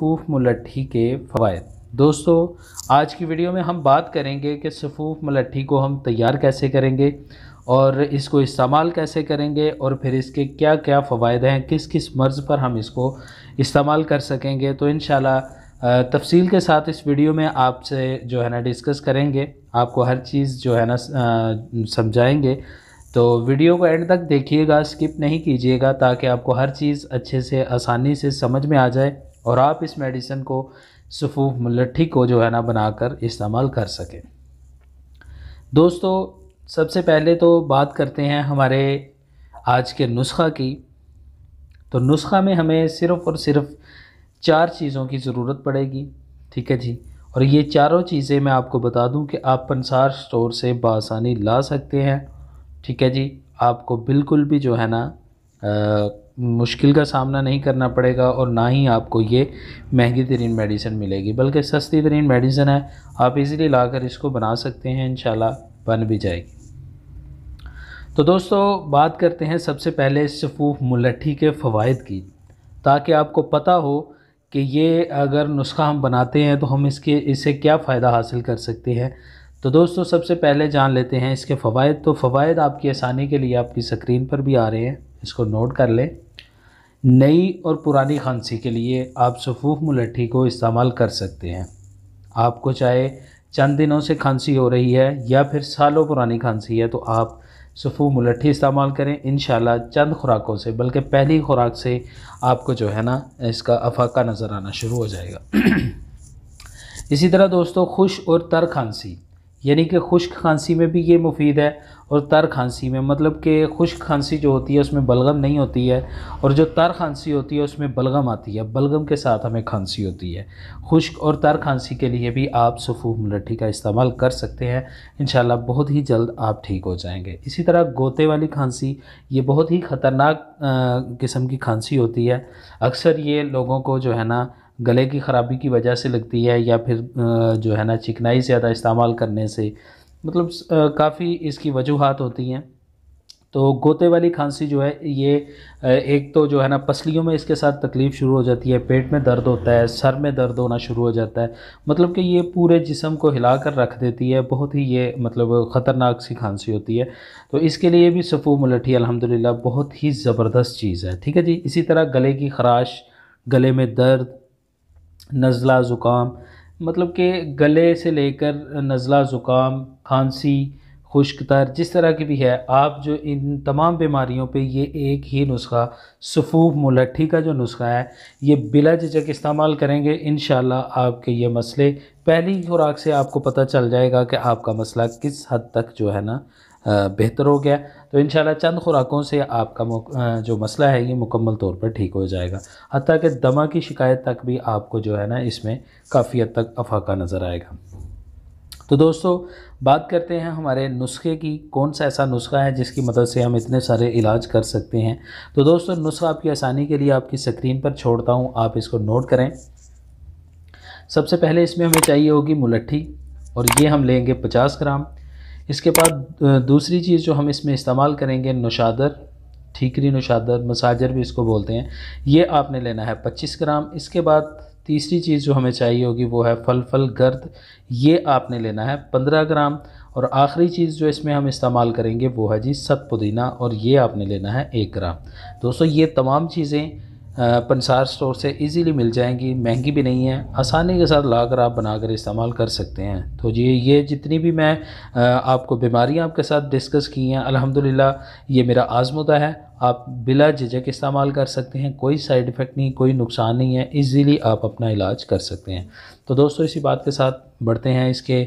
सफ़ूफ मलट्ठी के फ़वाद दोस्तों आज की वीडियो में हम बात करेंगे कि सफ़ूफ मुलट्ठी को हम तैयार कैसे करेंगे और इसको इस्तेमाल कैसे करेंगे और फिर इसके क्या क्या फ़वाद हैं किस किस मर्ज़ पर हम इसको इस्तेमाल कर सकेंगे तो इन तफसील के साथ इस वीडियो में आपसे जो है ना डिस्कस करेंगे आपको हर चीज़ जो है ना समझाएंगे तो वीडियो को एंड तक देखिएगा स्किप नहीं कीजिएगा ताकि आपको हर चीज़ अच्छे से आसानी से समझ में आ जाए और आप इस मेडिसिन को सफ़ूफ मलट्ठी को जो है ना बनाकर इस्तेमाल कर सकें दोस्तों सबसे पहले तो बात करते हैं हमारे आज के नुस्खा की तो नुस्खा में हमें सिर्फ़ और सिर्फ चार चीज़ों की ज़रूरत पड़ेगी ठीक है जी और ये चारों चीज़ें मैं आपको बता दूं कि आप पंसार स्टोर से बासानी ला सकते हैं ठीक है जी आपको बिल्कुल भी जो है ना मुश्किल का सामना नहीं करना पड़ेगा और ना ही आपको ये महंगी तरीन मेडिसिन मिलेगी बल्कि सस्ती तरीन मेडिसिन है आप इजीली लाकर इसको बना सकते हैं इन बन भी जाएगी तो दोस्तों बात करते हैं सबसे पहले सफूफ मुलट्ठी के फ़वाद की ताकि आपको पता हो कि ये अगर नुस्खा हम बनाते हैं तो हम इसके इससे क्या फ़ायदा हासिल कर सकते हैं तो दोस्तों सबसे पहले जान लेते हैं इसके फ़वाद तो फ़वाद आपकी आसानी के लिए आपकी स्क्रीन पर भी आ रहे हैं इसको नोट कर लें नई और पुरानी खांसी के लिए आप सफूफ मुलट्ठी को इस्तेमाल कर सकते हैं आपको चाहे चंद दिनों से खांसी हो रही है या फिर सालों पुरानी खांसी है तो आप सफूफ मुलट्ठी इस्तेमाल करें इन चंद खुराकों से बल्कि पहली खुराक से आपको जो है ना इसका अफाका नज़र आना शुरू हो जाएगा इसी तरह दोस्तों खुश और तर खांसी यानी कि खुश्क खांसी में भी ये मुफीद है और तर खांसी में मतलब कि खुश्क खांसी जो होती है उसमें बलगम नहीं होती है और जो तर खांसी होती है उसमें बलगम आती है बलगम के साथ हमें खांसी होती है खुश्क और तर खांसी के लिए भी आप सफू मलट्ठी का इस्तेमाल कर सकते हैं इन बहुत ही जल्द आप ठीक हो जाएंगे इसी तरह गोते वाली खांसी ये बहुत ही ख़तरनाक किस्म की खांसी होती है अक्सर ये लोगों को जो है ना गले की ख़राबी की वजह से लगती है या फिर जो है ना चिकनाई ज़्यादा इस्तेमाल करने से मतलब काफ़ी इसकी वजूहत होती हैं तो गोते वाली खांसी जो है ये एक तो जो है ना पसलियों में इसके साथ तकलीफ़ शुरू हो जाती है पेट में दर्द होता है सर में दर्द होना शुरू हो जाता है मतलब कि ये पूरे जिसम को हिला कर रख देती है बहुत ही ये मतलब ख़तरनाक सी खांसी होती है तो इसके लिए भी सफ़ू मलठी अलहमदिल्ला बहुत ही ज़बरदस्त चीज़ है ठीक है जी इसी तरह गले की खराश गले में दर्द नज़ला ज़ुकाम मतलब कि गले से लेकर नज़ला ज़ुकाम खांसी खुश्कतर जिस तरह की भी है आप जो इन तमाम बीमारियों पे ये एक ही नुस्खा सफ़ूब मुलट्ठी का जो नुस्खा है ये बिला झिझक इस्तेमाल करेंगे इन आपके ये मसले पहली खुराक से आपको पता चल जाएगा कि आपका मसला किस हद तक जो है ना बेहतर हो गया तो इन चंद खुराकों से आपका जो मसला है ये मुकम्मल तौर पर ठीक हो जाएगा हती कि दमा की शिकायत तक भी आपको जो है ना इसमें काफ़ी हद तक अफाका नज़र आएगा तो दोस्तों बात करते हैं हमारे नुस्खे की कौन सा ऐसा नुस्खा है जिसकी मदद से हम इतने सारे इलाज कर सकते हैं तो दोस्तों नुस्खा आपकी आसानी के लिए आपकी स्क्रीन पर छोड़ता हूँ आप इसको नोट करें सबसे पहले इसमें हमें चाहिए होगी मुलट्ठी और ये हम लेंगे 50 ग्राम इसके बाद दूसरी चीज़ जो हम इसमें इस्तेमाल करेंगे नुशादर ठीकरी नुशादर मसाजर भी इसको बोलते हैं ये आपने लेना है पच्चीस ग्राम इसके बाद तीसरी चीज़ जो हमें चाहिए होगी वो है फल फल गर्द ये आपने लेना है पंद्रह ग्राम और आखिरी चीज़ जो इसमें हम इस्तेमाल करेंगे वो है जी सत पुदीना और ये आपने लेना है एक ग्राम दोस्तों ये तमाम चीज़ें पंसार स्टोर से इजीली मिल जाएंगी महंगी भी नहीं है आसानी के साथ ला कर आप बना कर इस्तेमाल कर सकते हैं तो ये ये जितनी भी मैं आपको बीमारियाँ आपके साथ डिस्कस की हैं अल्हम्दुलिल्लाह ये मेरा आजमुदा है आप बिला झिझक इस्तेमाल कर सकते हैं कोई साइड इफ़ेक्ट नहीं कोई नुकसान नहीं है इजीली आप अपना इलाज कर सकते हैं तो दोस्तों इसी बात के साथ बढ़ते हैं इसके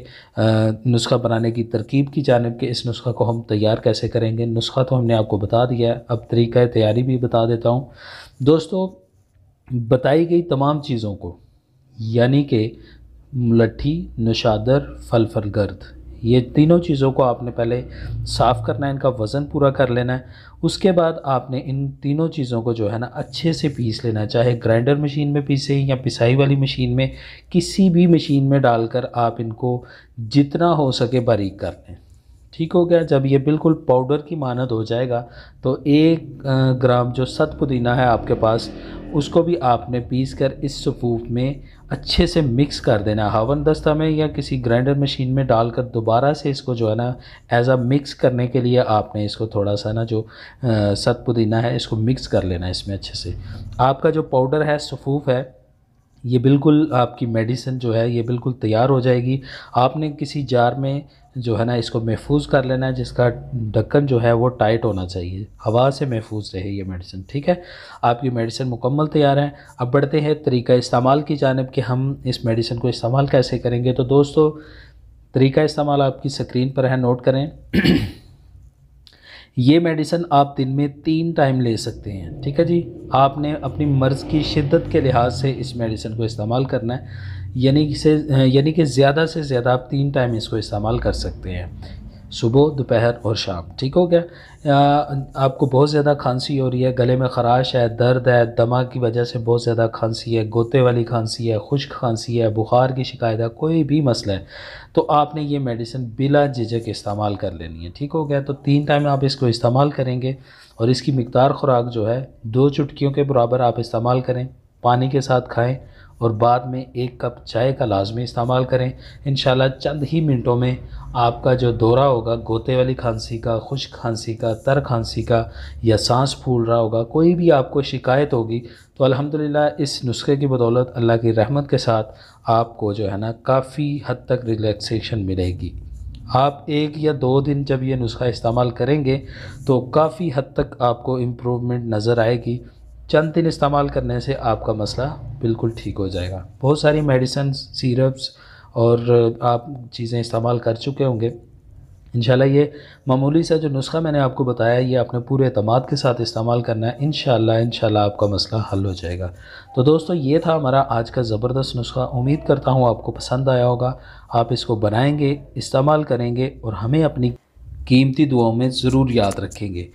नुस्खा बनाने की तरकीब की जानब के इस नुस्खा को हम तैयार कैसे करेंगे नुस्खा तो हमने आपको बता दिया है अब तरीका तैयारी भी बता देता हूँ दोस्तों बताई गई तमाम चीज़ों को यानी कि लट्ठी नशादर फल फल गर्द ये तीनों चीज़ों को आपने पहले साफ़ करना है इनका वज़न पूरा कर लेना है उसके बाद आपने इन तीनों चीज़ों को जो है ना अच्छे से पीस लेना चाहे ग्राइंडर मशीन में पीसे या पिसाई वाली मशीन में किसी भी मशीन में डालकर आप इनको जितना हो सके बारीक कर लें ठीक हो गया जब ये बिल्कुल पाउडर की मानद हो जाएगा तो एक ग्राम जो सत पुदीना है आपके पास उसको भी आपने पीस कर इस सफूफ में अच्छे से मिक्स कर देना हवन दस्ता में या किसी ग्राइंडर मशीन में डालकर दोबारा से इसको जो है ना एज आ मिक्स करने के लिए आपने इसको थोड़ा सा ना जो सत पुदीना है इसको मिक्स कर लेना इसमें अच्छे से आपका जो पाउडर है सफूफ है ये बिल्कुल आपकी मेडिसिन जो है ये बिल्कुल तैयार हो जाएगी आपने किसी जार में जो है ना इसको महफूज कर लेना है जिसका ढक्कन जो है वो टाइट होना चाहिए हवा से महफूज रहे ये मेडिसिन ठीक है आपकी मेडिसिन मुकम्मल तैयार है अब बढ़ते हैं तरीका इस्तेमाल की जानब कि हम इस मेडिसिन को इस्तेमाल कैसे करेंगे तो दोस्तों तरीका इस्तेमाल आपकी स्क्रीन पर है नोट करें ये मेडिसन आप दिन में तीन टाइम ले सकते हैं ठीक है जी आपने अपनी मर्ज़ की शिद्दत के लिहाज से इस मेडिसन को इस्तेमाल करना है यानी कि से यानी कि ज़्यादा से ज़्यादा आप तीन टाइम इसको इस्तेमाल कर सकते हैं सुबह दोपहर और शाम ठीक हो गया आ, आपको बहुत ज़्यादा खांसी हो रही है गले में ख़राश है दर्द है दमा की वजह से बहुत ज़्यादा खांसी है गोते वाली खांसी है खुश्क खांसी है बुखार की शिकायत है कोई भी मसला है तो आपने ये मेडिसिन बिला झिझक इस्तेमाल कर लेनी है ठीक हो गया तो तीन टाइम आप इसको इस्तेमाल करेंगे और इसकी मकदार ख़ुराक जो है दो चुटकियों के बराबर आप इस्तेमाल करें पानी के साथ खाएँ और बाद में एक कप चाय का लाजमी इस्तेमाल करें इन चंद ही मिनटों में आपका जो दौरा होगा गोते वाली खांसी का खुश खांसी का तर खांसी का या सांस फूल रहा होगा कोई भी आपको शिकायत होगी तो अल्हम्दुलिल्लाह इस नुस्खे की बदौलत अल्लाह की रहमत के साथ आपको जो है ना काफ़ी हद तक रिलैक्सेशन मिलेगी आप एक या दो दिन जब ये नुस्खा इस्तेमाल करेंगे तो काफ़ी हद तक आपको इम्प्रूवमेंट नज़र आएगी चंद दिन इस्तेमाल करने से आपका मसला बिल्कुल ठीक हो जाएगा बहुत सारी मेडिसन सीरप्स और आप चीज़ें इस्तेमाल कर चुके होंगे इन ये मामूली सा जो नुस्खा मैंने आपको बताया ये आपने पूरे अतमाद के साथ इस्तेमाल करना है इन इन आपका मसला हल हो जाएगा तो दोस्तों ये था हमारा आज का ज़बरदस्त नुस्खा उम्मीद करता हूँ आपको पसंद आया होगा आप इसको बनाएंगे इस्तेमाल करेंगे और हमें अपनी कीमती दुआओं में ज़रूर याद रखेंगे